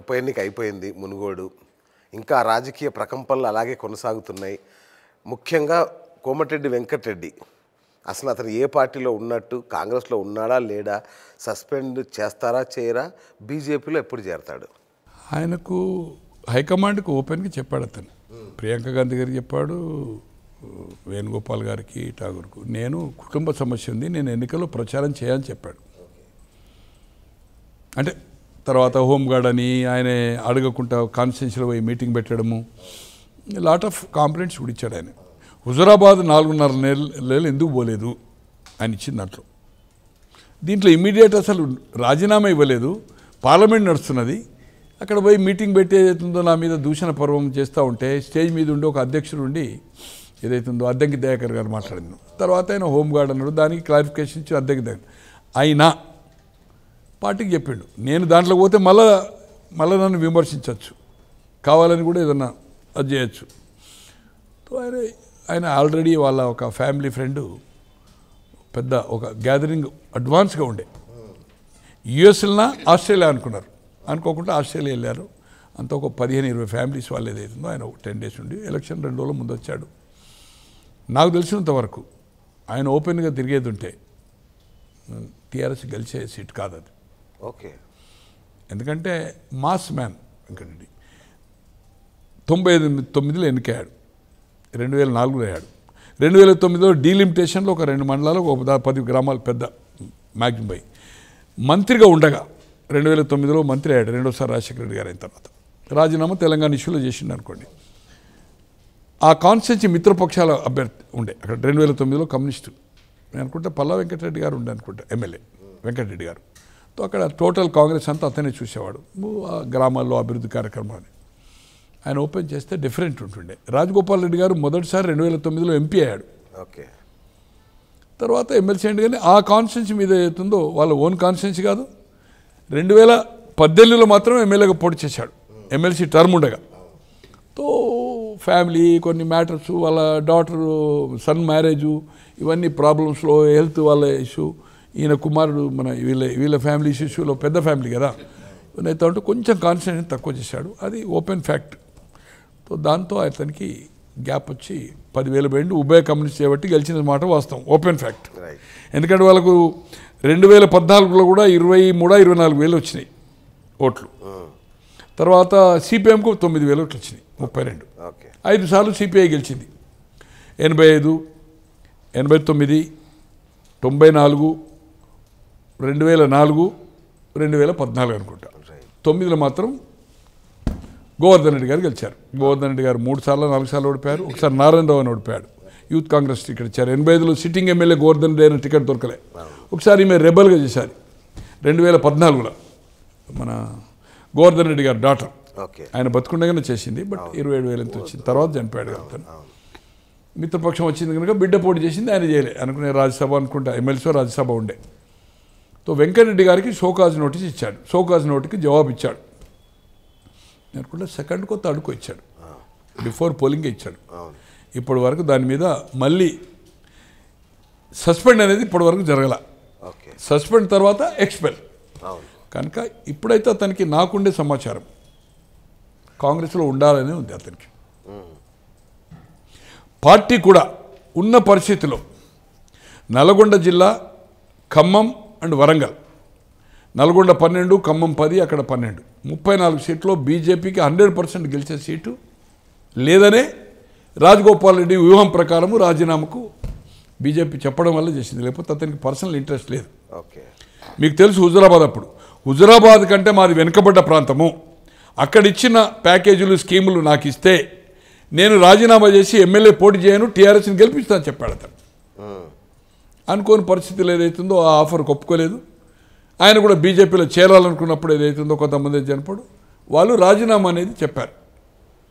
ఉప ఎన్నిక అయిపోయింది మునుగోడు ఇంకా రాజకీయ ప్రకంపనలు అలాగే కొనసాగుతున్నాయి ముఖ్యంగా కోమటిరెడ్డి వెంకటరెడ్డి అసలు అతను ఏ పార్టీలో ఉన్నట్టు కాంగ్రెస్లో ఉన్నాడా లేడా సస్పెండ్ చేస్తారా చేయరా బీజేపీలో ఎప్పుడు చేరతాడు ఆయనకు హైకమాండ్కి ఓపెన్గా చెప్పాడు అతను ప్రియాంక గాంధీ గారికి చెప్పాడు వేణుగోపాల్ గారికి ఠాగూర్కు నేను కుటుంబ సమస్య ఉంది నేను ఎన్నికల్లో ప్రచారం చేయాలని చెప్పాడు అంటే తర్వాత హోంగార్డ్ అని ఆయన అడగకుండా కాన్ఫిడెన్షియల్ పోయి మీటింగ్ పెట్టడము లాట్ ఆఫ్ కాంప్లైంట్స్ కూడా ఇచ్చాడు ఆయన హుజూరాబాద్ నాలుగున్నర నెలలు ఎందుకు పోలేదు ఆయన ఇచ్చింది దాంట్లో దీంట్లో ఇమ్మీడియట్ అసలు రాజీనామా ఇవ్వలేదు పార్లమెంట్ నడుస్తున్నది అక్కడ పోయి మీటింగ్ పెట్టి ఏదైతుందో నా మీద దూషణ పర్వం చేస్తూ ఉంటే స్టేజ్ మీద ఉండి ఒక అధ్యక్షుడు ఉండి ఏదైతుందో అద్దెంకి దయాకర్ గారు మాట్లాడింది తర్వాత ఆయన హోంగార్డ్ అన్నాడు దానికి క్లారిఫికేషన్ ఇచ్చి అద్దెంకి దయాకర్ అయినా పార్టీకి చెప్పిండు నేను దాంట్లో పోతే మళ్ళా మళ్ళీ నన్ను విమర్శించవచ్చు కావాలని కూడా ఏదన్నా అది చేయొచ్చు ఆయన ఆయన ఆల్రెడీ వాళ్ళ ఒక ఫ్యామిలీ ఫ్రెండు పెద్ద ఒక గ్యాదరింగ్ అడ్వాన్స్గా ఉండే యుఎస్లనా ఆస్ట్రేలియా అనుకున్నారు అనుకోకుండా ఆస్ట్రేలియా వెళ్ళారు అంత ఒక పదిహేను ఇరవై ఫ్యామిలీస్ వాళ్ళు ఏదైతుందో ఆయన ఒక టెన్ డేస్ ఉండి ఎలక్షన్ రెండు రోజుల ముందు వచ్చాడు నాకు తెలిసినంత వరకు ఆయన ఓపెన్గా తిరిగేది ఉంటే టీఆర్ఎస్ గెలిచే సీట్ కాదు అది ఓకే ఎందుకంటే మాస్ మ్యాన్ వెంకటరెడ్డి తొంభై ఎనిమిది తొమ్మిదిలో ఎన్నికయ్యాడు రెండు వేల నాలుగులో అయ్యాడు రెండు వేల తొమ్మిదిలో డీలిమిటేషన్లో ఒక రెండు మండలాలు ఒక పది గ్రామాలు పెద్ద మ్యాగ్జింబై మంత్రిగా ఉండగా రెండు వేల తొమ్మిదిలో మంత్రి అయ్యాడు రెండోసారి రాజశేఖర రెడ్డి గారు అయిన తర్వాత రాజీనామా తెలంగాణ ఇష్యూలో చేసిండు అనుకోండి ఆ కాన్స్టిట్యూన్సీ మిత్రపక్షాల అభ్యర్థి ఉండే అక్కడ రెండు వేల తొమ్మిదిలో కమ్యూనిస్టు నేను అనుకుంటే పల్లా వెంకటరెడ్డి గారు ఉండే అనుకుంటా ఎమ్మెల్యే వెంకటరెడ్డి గారు అక్కడ టోటల్ కాంగ్రెస్ అంతా అతనే చూసేవాడు గ్రామాల్లో అభివృద్ధి కార్యక్రమాన్ని ఆయన ఓపెన్ చేస్తే డిఫరెంట్ ఉంటుండే రాజగోపాల్ రెడ్డి గారు మొదటిసారి రెండు వేల తొమ్మిదిలో ఎంపీ అయ్యాడు ఓకే తర్వాత ఎమ్మెల్సీ అండి కానీ ఆ కాన్స్టిట్యూన్సీ మీద ఏదైతుందో వాళ్ళ ఓన్ కాన్స్టిట్యూన్సీ కాదు రెండు వేల పద్దెనిమిదిలో మాత్రం ఎమ్మెల్యేగా పోటీ చేశాడు ఎమ్మెల్సీ టర్మ్ ఉండగా తో ఫ్యామిలీ కొన్ని మ్యాటర్స్ వాళ్ళ డాటరు సన్ మ్యారేజు ఇవన్నీ ప్రాబ్లమ్స్లో హెల్త్ వాళ్ళ ఇష్యూ ఈయన కుమారుడు మన వీళ్ళ వీళ్ళ ఫ్యామిలీ ఇష్యూలో పెద్ద ఫ్యామిలీ కదా అయితే ఉంటే కొంచెం కాన్సన్ట్రేషన్ తక్కువ చేశాడు అది ఓపెన్ ఫ్యాక్ట్ సో దాంతో అతనికి గ్యాప్ వచ్చి పదివేలు పోయింది ఉభయ కమ్యూనిస్ట్ చేయబట్టి గెలిచిన మాట వాస్తవం ఓపెన్ ఫ్యాక్ట్ ఎందుకంటే వాళ్ళకు రెండు వేల పద్నాలుగులో కూడా ఇరవై మూడు ఇరవై నాలుగు వేలు వచ్చినాయి ఓట్లు తర్వాత సిపిఎంకు తొమ్మిది వేలు ఓట్లు వచ్చినాయి ముప్పై రెండు ఐదు సార్లు సిపిఐ గెలిచింది ఎనభై ఐదు ఎనభై తొమ్మిది తొంభై నాలుగు రెండు వేల నాలుగు రెండు వేల పద్నాలుగు అనుకుంటా తొమ్మిదిలో మాత్రం గోవర్ధన్ రెడ్డి గారు గెలిచారు గోవర్ధన్ రెడ్డి గారు మూడు సార్లు నాలుగు సార్లు ఓడిపోయారు ఒకసారి నారాయణరావు అని ఓడిపోయాడు యూత్ కాంగ్రెస్ టికెట్ ఇచ్చారు ఎనభై ఐదులో సిట్టింగ్ ఎమ్మెల్యే గోవర్ధన్ రెడ్డి అయిన టికెట్ దొరకలే ఒకసారి మేము రెబల్గా చేశారు రెండు వేల పద్నాలుగులో మన గోవర్ధన్ రెడ్డి గారు డాటర్ ఆయన బతుకుండగానే చేసింది బట్ ఇరవై ఏడు వేలు ఎంత వచ్చింది తర్వాత చనిపోయాడు అతను మిత్రపక్షం వచ్చింది కనుక బిడ్డ పోటీ చేసింది ఆయన చేయలే అనుకునే రాజ్యసభ అనుకుంటా ఎమ్మెల్సీ రాజ్యసభ ఉండే సో వెంకయ్యరెడ్డి గారికి షోకాజ్ నోటీస్ ఇచ్చాడు షోకాజ్ నోటుకి జవాబు ఇచ్చాడు అనుకుంటే సెకండ్కో థర్డ్కో ఇచ్చాడు బిఫోర్ పోలింగే ఇచ్చాడు ఇప్పటి వరకు దాని మీద మళ్ళీ సస్పెండ్ అనేది ఇప్పటి వరకు జరగల సస్పెండ్ తర్వాత ఎక్స్పెల్ కనుక ఇప్పుడైతే అతనికి నాకుండే సమాచారం కాంగ్రెస్లో ఉండాలనే ఉంది అతనికి పార్టీ కూడా ఉన్న పరిస్థితిలో నల్గొండ జిల్లా ఖమ్మం అండ్ వరంగల్ నల్గొండ పన్నెండు ఖమ్మం పది అక్కడ పన్నెండు ముప్పై నాలుగు సీట్లో బీజేపీకి హండ్రెడ్ పర్సెంట్ గెలిచే సీటు లేదనే రాజగోపాల్ రెడ్డి వ్యూహం ప్రకారము రాజీనామాకు బీజేపీ చెప్పడం వల్ల చేసింది లేకపోతే అతనికి పర్సనల్ ఇంట్రెస్ట్ లేదు ఓకే మీకు తెలుసు హుజురాబాద్ అప్పుడు హుజురాబాద్ కంటే మాది వెనుకబడ్డ ప్రాంతము అక్కడ ఇచ్చిన ప్యాకేజీలు స్కీములు నాకు ఇస్తే నేను రాజీనామా చేసి ఎమ్మెల్యే పోటీ చేయను టీఆర్ఎస్ని గెలిపిస్తాను చెప్పాడు అతను అనుకోని పరిస్థితులు ఏదైతుందో ఆ ఆఫర్ ఒప్పుకోలేదు ఆయన కూడా బీజేపీలో చేరాలనుకున్నప్పుడు ఏదైతుందో కొంతమంది చనిపోడు వాళ్ళు రాజీనామా అనేది చెప్పారు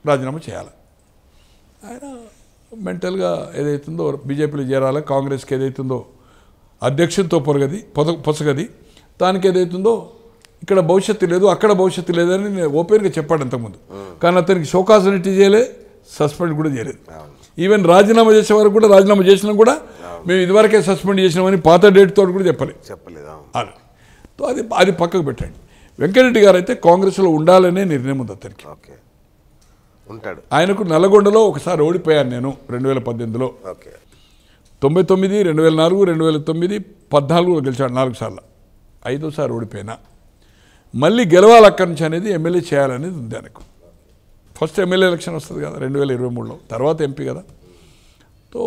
రాజీనామా చేయాలి ఆయన మెంటల్గా ఏదైతుందో బీజేపీలో చేరాలి కాంగ్రెస్కి ఏదైతుందో అధ్యక్షుడితో పొరగది పొద పొసగది దానికి ఏదైతుందో ఇక్కడ భవిష్యత్తు లేదు అక్కడ భవిష్యత్తు లేదని నేను ఓపెన్గా చెప్పాడు అంతకుముందు కానీ అతనికి షోకాసనిటీ చేయలే సస్పెండ్ కూడా చేయలేదు ఈవెన్ రాజీనామా చేసే వరకు కూడా రాజీనామా చేసినా కూడా మేము ఇదివరకే సస్పెండ్ చేసినామని పాత డేట్ తోటి కూడా చెప్పలేదు చెప్పలేదు అది అది పక్కకు పెట్టండి వెంకటరెడ్డి గారు అయితే కాంగ్రెస్లో ఉండాలనే నిర్ణయం ఉంది అతనికి ఓకే ఉంటాడు ఆయనకు నల్గొండలో ఒకసారి ఓడిపోయాను నేను రెండు వేల పద్దెనిమిదిలో ఓకే తొంభై తొమ్మిది రెండు వేల నాలుగు రెండు వేల తొమ్మిది పద్నాలుగు గెలిచాడు నాలుగు సార్లు ఐదోసారి ఓడిపోయినా మళ్ళీ గెలవాలి అక్కడి నుంచి అనేది ఎమ్మెల్యే చేయాలనేది ఉంది ఆయనకు ఫస్ట్ ఎమ్మెల్యే ఎలక్షన్ వస్తుంది కదా రెండు వేల ఇరవై మూడులో తర్వాత ఎంపీ కదా తో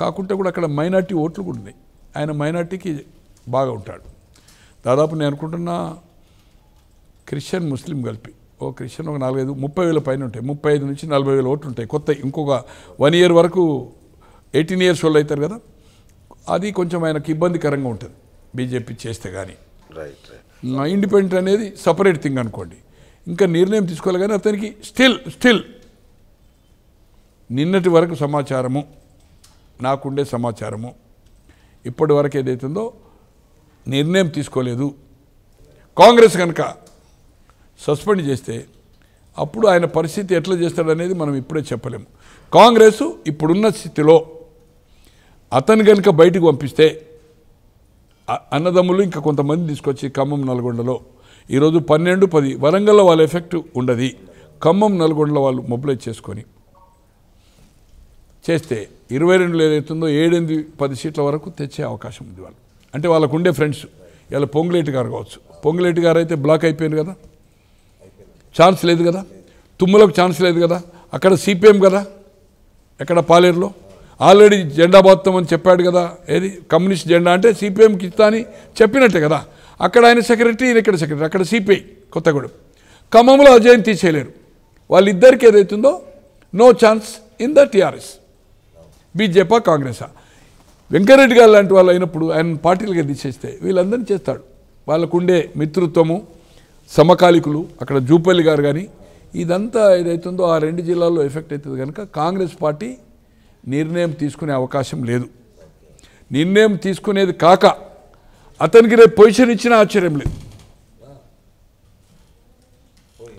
కాకుంటే కూడా అక్కడ మైనార్టీ ఓట్లు కూడా ఉన్నాయి ఆయన మైనార్టీకి బాగా ఉంటాడు దాదాపు నేను అనుకుంటున్నా క్రిస్టియన్ ముస్లిం కలిపి ఓ క్రిస్టియన్ ఒక నాలుగైదు ముప్పై వేల పైన ఉంటాయి ముప్పై ఐదు నుంచి నలభై వేల ఓట్లు ఉంటాయి కొత్త ఇంకొక వన్ ఇయర్ వరకు ఎయిటీన్ ఇయర్స్ వాళ్ళు అవుతారు కదా అది కొంచెం ఆయనకు ఇబ్బందికరంగా ఉంటుంది బీజేపీ చేస్తే కానీ రైట్ ఇండిపెండెంట్ అనేది సపరేట్ థింగ్ అనుకోండి ఇంకా నిర్ణయం తీసుకోవాలి కానీ అతనికి స్టిల్ స్టిల్ నిన్నటి వరకు సమాచారము నాకుండే సమాచారము ఇప్పటి వరకు ఏదైతుందో నిర్ణయం తీసుకోలేదు కాంగ్రెస్ కనుక సస్పెండ్ చేస్తే అప్పుడు ఆయన పరిస్థితి ఎట్లా చేస్తాడనేది మనం ఇప్పుడే చెప్పలేము కాంగ్రెస్ ఇప్పుడున్న స్థితిలో అతను కనుక బయటకు పంపిస్తే అన్నదమ్ములు ఇంకా కొంతమంది తీసుకొచ్చి ఖమ్మం నల్గొండలో ఈరోజు పన్నెండు పది వరంగల్లో వాళ్ళ ఎఫెక్ట్ ఉండదు ఖమ్మం నల్గొండలో వాళ్ళు మొబిలైజ్ చేసుకొని చేస్తే ఇరవై రెండులో ఏదైతుందో ఏడెనిమిది పది సీట్ల వరకు తెచ్చే అవకాశం ఉంది వాళ్ళు అంటే వాళ్ళకు ఉండే ఫ్రెండ్స్ ఇలా పొంగులేటి గారు కావచ్చు పొంగులేటి గారు అయితే బ్లాక్ అయిపోయింది కదా ఛాన్స్ లేదు కదా తుమ్ములకు ఛాన్స్ లేదు కదా అక్కడ సిపిఎం కదా ఎక్కడ పాలేరులో ఆల్రెడీ జెండా బాత్తం అని చెప్పాడు కదా ఏది కమ్యూనిస్ట్ జెండా అంటే సిపిఎంకి ఇస్తా అని చెప్పినట్టే కదా అక్కడ ఆయన సెక్రటరీ ఇక్కడ సెక్రటరీ అక్కడ సిపిఐ కొత్తగూడెం ఖమ్మంలో అజయం తీసేయలేరు వాళ్ళిద్దరికి ఏదైతుందో no chance in the TRS BJP కాంగ్రెసా వెంకరెడ్డి గారు లాంటి వాళ్ళు అయినప్పుడు ఆయన పార్టీలుగా తీసేస్తే వీళ్ళందరినీ చేస్తాడు వాళ్ళకుండే మిత్రుత్వము సమకాలికులు అక్కడ జూపల్లి గారు కానీ ఇదంతా ఏదైతుందో ఆ రెండు జిల్లాల్లో ఎఫెక్ట్ అవుతుంది కనుక కాంగ్రెస్ పార్టీ నిర్ణయం తీసుకునే అవకాశం లేదు నిర్ణయం తీసుకునేది కాక అతనికి రేపు పొజిషన్ ఇచ్చినా ఆశ్చర్యం లేదు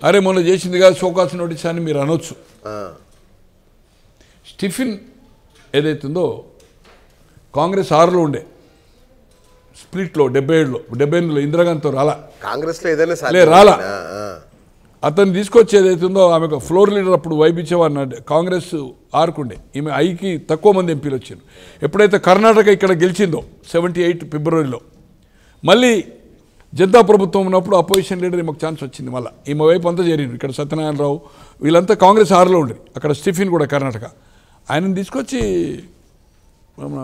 అరే మొన్న చేసింది కాదు సోకాసు నోటీస్ అని మీరు అనొచ్చు స్టిఫిన్ ఏదైతుందో కాంగ్రెస్ ఆరులో ఉండే స్ప్లిట్లో డెబ్బై ఏడులో డెబ్బై ఎనిమిదిలో ఇందిరాగాంధీతో రాలా కాంగ్రెస్లో ఏదైనా లే రాలా అతన్ని తీసుకొచ్చి ఏదైతుందో ఆమెకు ఫ్లోర్ లీడర్ అప్పుడు వైపించేవాడిన కాంగ్రెస్ ఆరుకుండే ఈమె ఐకి తక్కువ మంది ఎంపీలు వచ్చారు ఎప్పుడైతే కర్ణాటక ఇక్కడ గెలిచిందో సెవెంటీ ఎయిట్ ఫిబ్రవరిలో మళ్ళీ జనతా ప్రభుత్వం ఉన్నప్పుడు అపోజిషన్ లీడర్ ఈమెకు ఛాన్స్ వచ్చింది మళ్ళీ ఈమె వైపు అంతా చేరిండు ఇక్కడ సత్యనారాయణరావు వీళ్ళంతా కాంగ్రెస్ ఆరులో ఉండేది అక్కడ స్టిఫిన్ కూడా కర్ణాటక ఆయనను తీసుకొచ్చి మన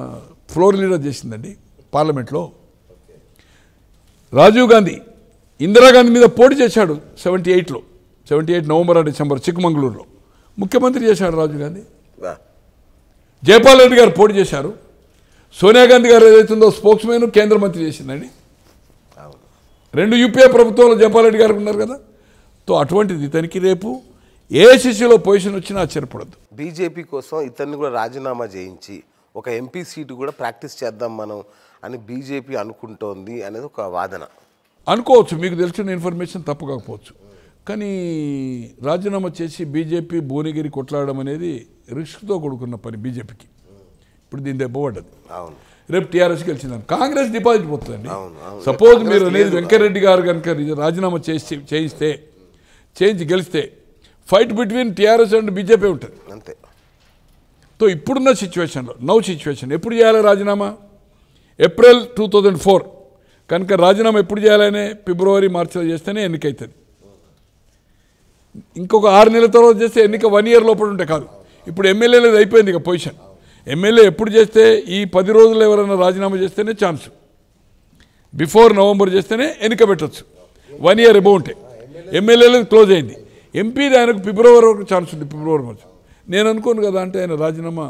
ఫ్లోర్ లీడర్ చేసిందండి పార్లమెంట్లో రాజీవ్ గాంధీ ఇందిరాగాంధీ మీద పోటీ చేశాడు సెవెంటీ ఎయిట్లో సెవెంటీ ఎయిట్ నవంబర్ ఆ డిసెంబర్ చిక్కమంగళూరులో ముఖ్యమంత్రి చేశాడు రాజీవ్ గాంధీ జయపాల్ రెడ్డి గారు పోటీ చేశారు సోనియా గాంధీ గారు ఏదైతుందో స్పోక్స్ మ్యాన్ కేంద్ర మంత్రి చేసిందండి రెండు యూపీఏ ప్రభుత్వంలో జయపాల్ రెడ్డి గారు ఉన్నారు కదా తో అటువంటిది ఇతనికి రేపు ఏ శిశులో పొజిషన్ వచ్చినా చెరపడద్దు బీజేపీ కోసం ఇతన్ని కూడా రాజీనామా చేయించి ఒక ఎంపీ సీటు కూడా ప్రాక్టీస్ చేద్దాం మనం అని బీజేపీ అనుకుంటోంది అనేది ఒక వాదన అనుకోవచ్చు మీకు తెలిసిన ఇన్ఫర్మేషన్ తప్పు కాకపోవచ్చు కానీ రాజీనామా చేసి బీజేపీ భువనగిరి కొట్లాడడం అనేది రిస్క్తో కొడుకున్న పని బీజేపీకి ఇప్పుడు దీని దెబ్బపడ్డది అవును రేపు టీఆర్ఎస్ గెలిచిందని కాంగ్రెస్ డిపాజిట్ పోతుందండి సపోజ్ మీరు అనేది వెంకయ్యరెడ్డి గారు కనుక రాజీనామా చేసి చేయిస్తే చేయించి గెలిస్తే fight between TRS and BJP ఉంటుంది అంతే సో ఇప్పుడున్న సిచ్యువేషన్లో నవ్ సిచ్యువేషన్ ఎప్పుడు చేయాలి రాజీనామా ఏప్రిల్ టూ థౌజండ్ ఫోర్ కనుక రాజీనామా ఎప్పుడు చేయాలనే ఫిబ్రవరి మార్చిలో చేస్తేనే ఎన్నికైతుంది ఇంకొక ఆరు నెలల తర్వాత చేస్తే ఎన్నిక వన్ ఇయర్ లోపల ఉంటే కాదు ఇప్పుడు ఎమ్మెల్యేలది అయిపోయింది ఇక పొజిషన్ ఎమ్మెల్యే ఎప్పుడు చేస్తే ఈ పది రోజులు ఎవరైనా రాజీనామా చేస్తేనే ఛాన్స్ బిఫోర్ నవంబర్ చేస్తేనే ఎన్నిక పెట్టచ్చు వన్ ఇయర్ ఎబో ఉంటే ఎమ్మెల్యేలది క్లోజ్ అయింది ఎంపీది ఆయనకు ఫిబ్రవరి వరకు ఛాన్స్ ఉంది ఫిబ్రవరి మార్చి నేను అనుకోను కదా అంటే ఆయన రాజీనామా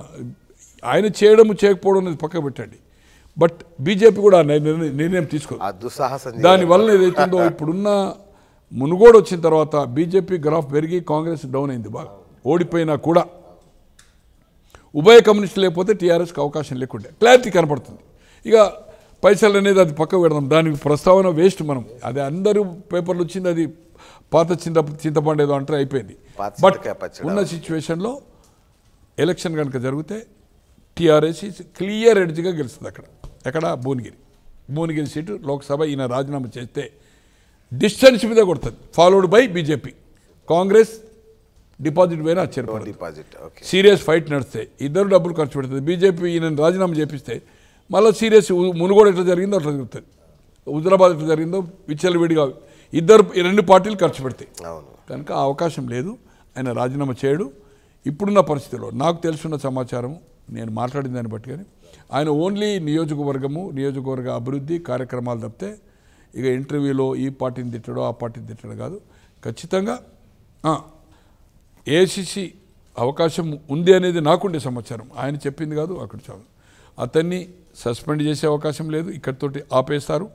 ఆయన చేయడము చేయకపోవడం అనేది పక్క పెట్టండి బట్ బీజేపీ కూడా నిర్ణయం తీసుకోదు దానివల్ల ఏదైతుందో ఇప్పుడున్న మునుగోడ వచ్చిన తర్వాత బీజేపీ గ్రాఫ్ పెరిగి కాంగ్రెస్ డౌన్ అయింది బాగా ఓడిపోయినా కూడా ఉభయ కమ్యూనిస్టులు లేకపోతే టీఆర్ఎస్కి అవకాశం లేకుండా క్లారిటీ కనపడుతుంది ఇక పైసలు అనేది అది పక్క పెడదాం దానికి ప్రస్తావన వేస్ట్ మనం అది అందరూ పేపర్లు వచ్చింది అది పాత చింత చింతపండు ఏదో అంటే అయిపోయింది బట్ ఉన్న సిచ్యువేషన్లో ఎలక్షన్ కనుక జరిగితే టీఆర్ఎస్ క్లియర్ ఎడ్జ్గా గెలుస్తుంది అక్కడ ఎక్కడ భువనగిరి భువనగిరి సీటు లోక్సభ ఈయన రాజీనామా చేస్తే డిస్టెన్స్ మీద కొడుతుంది followed by BJP Congress deposit పోయినా చెప్పారు డిపాజిట్ సీరియస్ ఫైట్ నడిస్తే ఇద్దరు డబ్బులు ఖర్చు పెడుతుంది బీజేపీ ఈయన రాజీనామా చేపిస్తే మళ్ళీ సీరియస్ మునుగోడు ఎట్లా జరిగిందో అట్లా జరుగుతుంది హుజరాబాద్ ఎట్లా జరిగిందో విచ్చలవిడిగా ఇద్దరు రెండు పార్టీలు ఖర్చు పెడతాయి కనుక ఆ అవకాశం లేదు ఆయన రాజీనామా చేయడు ఇప్పుడున్న పరిస్థితిలో నాకు తెలుసున్న సమాచారం నేను మాట్లాడిన దాన్ని బట్టి కానీ ఆయన ఓన్లీ నియోజకవర్గము నియోజకవర్గ అభివృద్ధి కార్యక్రమాలు తప్పితే ఇక ఇంటర్వ్యూలో ఈ పార్టీని తిట్టడో ఆ పార్టీని తిట్టడం కాదు ఖచ్చితంగా ఏసీసీ అవకాశం ఉంది అనేది నాకుండే సమాచారం ఆయన చెప్పింది కాదు అక్కడ చాలు అతన్ని సస్పెండ్ చేసే అవకాశం లేదు ఇక్కడితోటి ఆపేస్తారు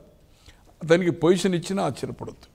అతనికి పొజిషన్ ఇచ్చినా ఆశ్చర్యపడద్దు